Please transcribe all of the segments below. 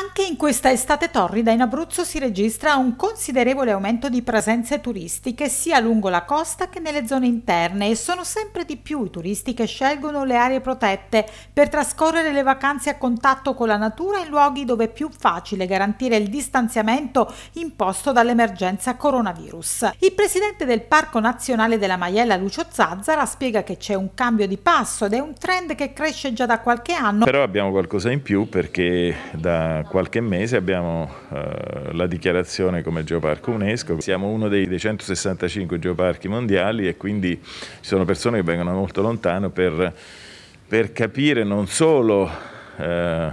Anche in questa estate torrida in Abruzzo si registra un considerevole aumento di presenze turistiche sia lungo la costa che nelle zone interne e sono sempre di più i turisti che scelgono le aree protette per trascorrere le vacanze a contatto con la natura in luoghi dove è più facile garantire il distanziamento imposto dall'emergenza coronavirus. Il presidente del Parco Nazionale della Maiella Lucio Zazzara spiega che c'è un cambio di passo ed è un trend che cresce già da qualche anno. Però abbiamo qualcosa in più perché da qualche mese abbiamo eh, la dichiarazione come geoparco UNESCO. Siamo uno dei, 165 geoparchi mondiali e quindi ci sono persone che vengono molto lontano per, per capire non solo eh,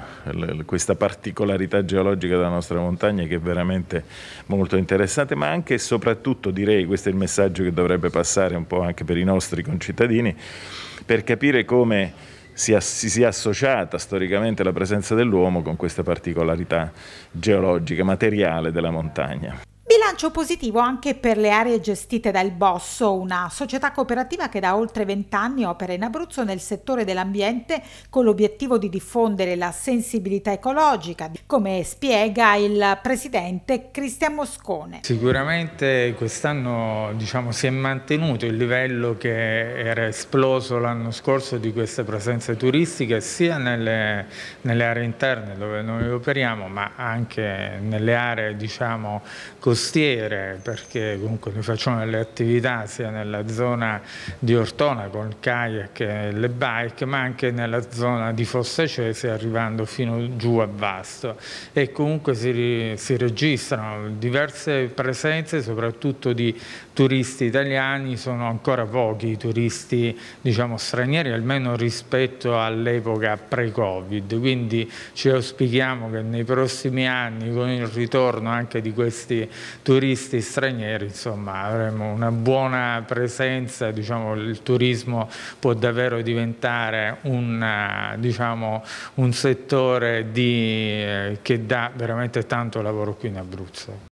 questa particolarità geologica della nostra montagna che è veramente molto interessante, ma anche e soprattutto direi, questo è il messaggio che dovrebbe passare un po' anche per i nostri concittadini, per capire come si, si sia associata storicamente la presenza dell'uomo con questa particolarità geologica, materiale della montagna bilancio positivo anche per le aree gestite dal Bosso, una società cooperativa che da oltre vent'anni opera in Abruzzo nel settore dell'ambiente con l'obiettivo di diffondere la sensibilità ecologica, come spiega il presidente Cristian Moscone. Sicuramente quest'anno diciamo, si è mantenuto il livello che era esploso l'anno scorso di queste presenze turistiche sia nelle, nelle aree interne dove noi operiamo ma anche nelle aree diciamo, costiere mestiere, perché comunque noi facciamo delle attività sia nella zona di Ortona con il kayak e le bike, ma anche nella zona di Fossa Cese arrivando fino giù a Vasto e comunque si, si registrano diverse presenze soprattutto di turisti italiani, sono ancora pochi i turisti diciamo, stranieri almeno rispetto all'epoca pre-Covid, quindi ci auspichiamo che nei prossimi anni con il ritorno anche di questi turisti turisti stranieri, insomma, avremo una buona presenza, diciamo, il turismo può davvero diventare un, eh, diciamo, un settore di, eh, che dà veramente tanto lavoro qui in Abruzzo.